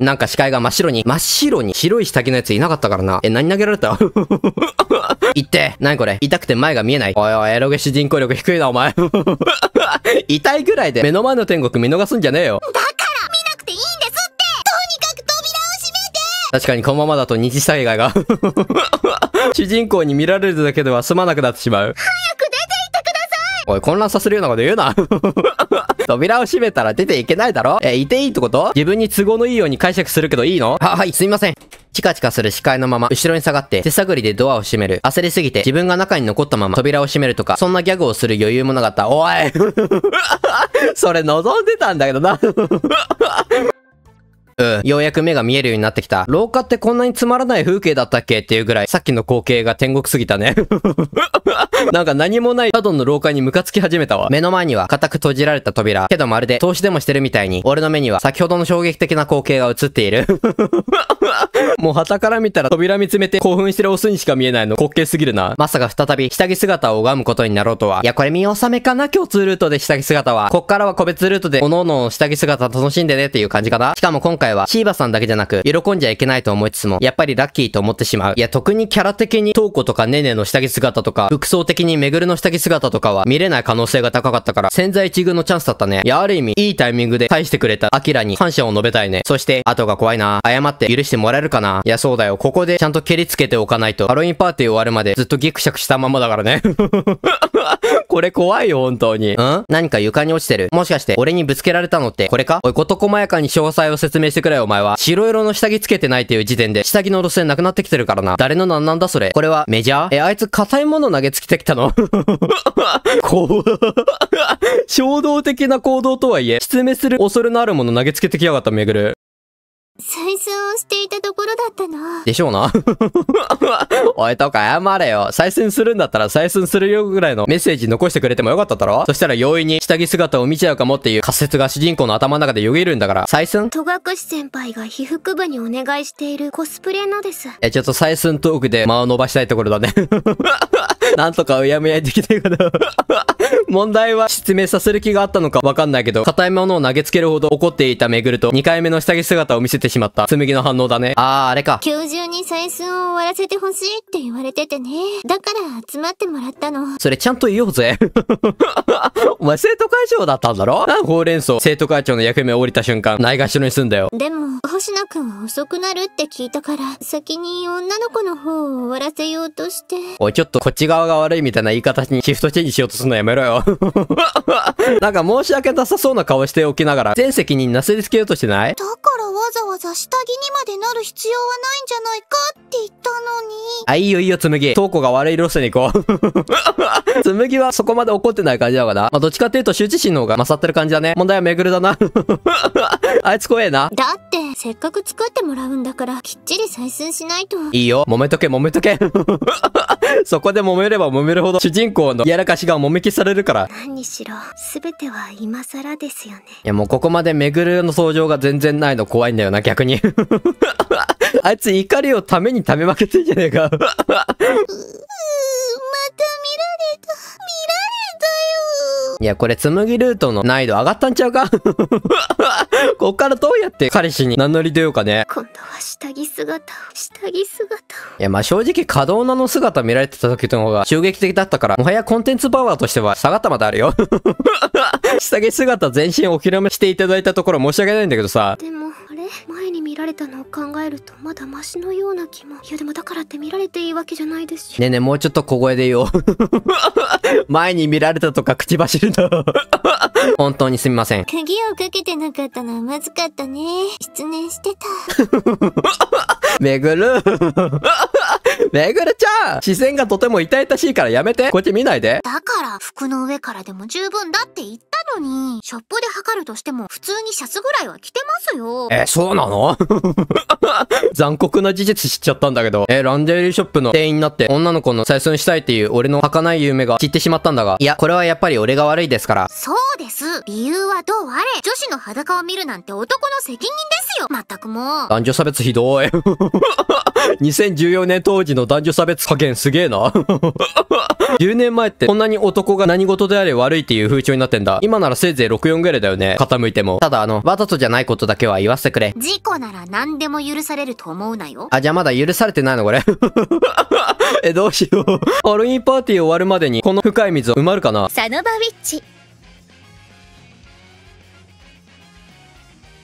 なんか視界が真っ白に、真っ白に白い下着のやついなかったからな。え、何投げられた言って何これ痛くて前が見えない。おいおい、エロゲシ人工力低いな、お前。痛いぐらいで目の前の天国見逃すんじゃねえよ。だから見なくていいんですってとにかく扉を閉めて確かにこのままだと二次災害が。主人公に見られるだけでは済まなくなってしまう。早く出て行ってくださいおい、混乱させるようなこと言うな。扉を閉めたら出ていけないだろえいていいってこと自分に都合のいいように解釈するけどいいのは、はい、すいません。チカチカする視界のまま、後ろに下がって、手探りでドアを閉める。焦りすぎて、自分が中に残ったまま扉を閉めるとか、そんなギャグをする余裕もなかった。おい それ望んでたんだけどなうん。ようやく目が見えるようになってきた。廊下ってこんなにつまらない風景だったっけっていうぐらい、さっきの光景が天国すぎたね。なんか何もないサドンの廊下にムカつき始めたわ。目の前には固く閉じられた扉。けどまるで投資でもしてるみたいに、俺の目には先ほどの衝撃的な光景が映っている。もう旗から見たら扉見つめて興奮してるオスにしか見えないの滑稽すぎるな。まさか再び下着姿を拝むことになろうとは。いや、これ見納めかな共通ルートで下着姿は。こっからは個別ルートで、各々の下着姿楽しんでねっていう感じかな。しかも今回回は、シーバさんだけじゃなく、喜んじゃいけないと思いつつも、やっぱりラッキーと思ってしまう。いや、特にキャラ的に、トーコとかネネの下着姿とか、服装的にめぐるの下着姿とかは、見れない可能性が高かったから、潜在一遇のチャンスだったね。いや、ある意味、いいタイミングで返してくれた、アキラに感謝を述べたいね。そして、後が怖いな。謝って許してもらえるかな。いや、そうだよ。ここでちゃんと蹴りつけておかないと、ハロウィンパーティー終わるまでずっとギクシャクしたままだからね。これ怖いよ、本当に。ん何か床に落ちてる。もしかして、俺にぶつけられたのって、これかおい、事細やかに詳細を説明してくれよお前は。白色の下着つけてないっていう時点で、下着の路線なくなってきてるからな。誰のなんなんだそれ。これはメジャーえ、あいつ硬いもの投げつけてきたの怖 衝動的な行動とはいえ、失明する恐れのあるもの投げつけてきやがった、めぐる。採寸をしていたところだったの。でしょうな。おいとか謝れよ。採寸するんだったら採寸するよぐらいのメッセージ残してくれてもよかっただろそしたら容易に下着姿を見ちゃうかもっていう仮説が主人公の頭の中でよぎるんだから。採寸戸隠先輩が被服部にお願いしているコスプレのです。え、ちょっと採寸トークで間を伸ばしたいところだね。なんとかうやむやにできないかな。問題は失明させる気があったのかわかんないけど、硬いものを投げつけるほど怒っていためぐると2回目の下着姿を見せててしまった。紬の反応だね。あー、あれか。今日中に採寸を終わらせてほしいって言われててね。だから集まってもらったの。それちゃんと言おうぜ。お前生徒会長だったんだろなんほうれん草。生徒会長の役目を降りた瞬間、ないがしろにすんだよ。でも、星名くん遅くなるって聞いたから、先に女の子の方を終わらせようとして。おい、ちょっとこっち側が悪いみたいな言い方にシフトチェンジしようとするのやめろよ。なんか申し訳なさそうな顔しておきながら、全責任なすりつけようとしてないだからわざわざわざ下着にまでなる必要はないんじゃないかって言ったのに。あ、いいよいいよ、つむぎ。トーコが悪いロスに行こう。つむぎはそこまで怒ってない感じだからな。まあ、どっちかっていうと羞恥心の方が勝ってる感じだね。問題はめぐるだな。あいつ怖えな。だって、せっかく作ってもらうんだから、きっちり採寸しないと。いいよ。揉めとけ、揉めとけ。そこで揉めれば揉めるほど、主人公のやらかしが揉め消されるから。何にしろ、すべては今更ですよね。いや、もうここまでめぐるの登場が全然ないの怖いんだよな。逆に あいつ怒りをためにためまけてんじゃねえかまた見られた。見られたよ。いや、これ、紬ルートの難易度上がったんちゃうか こっからどうやって彼氏に名乗り出ようかね。今度は下着姿を、下着姿を。いや、まあ正直、稼働なの姿見られてた時の方が襲撃的だったから、もはやコンテンツパワーとしては下がったまであるよ。下着姿全身お披露目していただいたところ申し訳ないんだけどさ。でも、ね前に見られたのを考えるとまだマシのような気もいやでもだからって見られていいわけじゃないですしねえねえもうちょっと小声で言おう 前に見られたとか口走るの 本当にすみません鍵をかけてなかったのはまずかったね失念してためぐるめぐるちゃん視線がとても痛々しいからやめてこっち見ないでだから服の上からでも十分だって言ったのに、ショップで測るとしても、普通にシャツぐらいは着てますよ。え、そうなの 残酷な事実知っちゃったんだけど、え、ランジェリーショップの店員になって、女の子の採寸したいっていう俺の儚い夢が散ってしまったんだが、いや、これはやっぱり俺が悪いですから。そうです。理由はどうあれ、女子の裸を見るなんて男の責任ですよ。まったくもう。男女差別ひどい。2014年当時の男女差別加減すげえな。10 年前ってこんなに男が何事であれ悪いっていう風潮になってんだ。今ならせいぜい64ぐらいだよね。傾いても。ただあの、わざとじゃないことだけは言わせてくれ。事故なら何でも許されると思うなよ。あ、じゃあまだ許されてないのこれ。え、どうしよう。ハロウィンパーティー終わるまでにこの深い水を埋まるかな。サノバウィッチ。